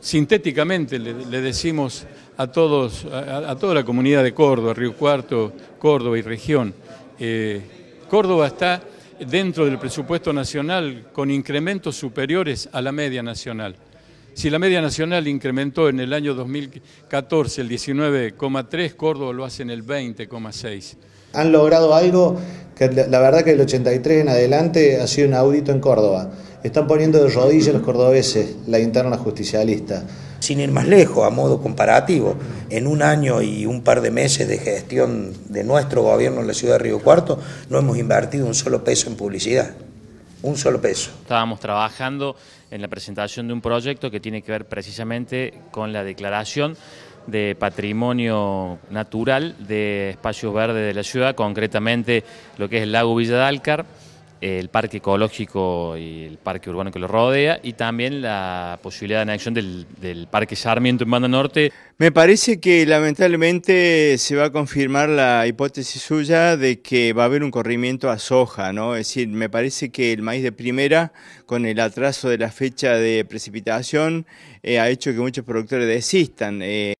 Sintéticamente le, decimos a, todos, a, toda la comunidad de Córdoba, Río Cuarto, Córdoba y región, eh, Córdoba está dentro del presupuesto nacional con incrementos superiores a la media nacional. Si la media nacional incrementó en el año 2014 el 19,3, Córdoba lo hace en el 20,6. Han logrado algo que la verdad que el 83 en adelante ha sido un audito en Córdoba. Están poniendo de rodillas los cordobeses la interna justicialista. Sin ir más lejos, a modo comparativo, en un año y un par de meses de gestión de nuestro gobierno en la ciudad de Río Cuarto, no hemos invertido un solo peso en publicidad. Un solo peso. Estábamos trabajando en la presentación de un proyecto que tiene que ver precisamente con la declaración de patrimonio natural de espacios verdes de la ciudad, concretamente lo que es el lago Villa de el parque ecológico y el parque urbano que lo rodea, y también la posibilidad de anexión del, parque Sarmiento en Banda Norte. Me parece que lamentablemente se va a confirmar la hipótesis suya de que va a haber un corrimiento a soja, ¿no? Es decir, me parece que el maíz de primera, con el atraso de la fecha de precipitación, eh, ha hecho que muchos productores desistan. Eh,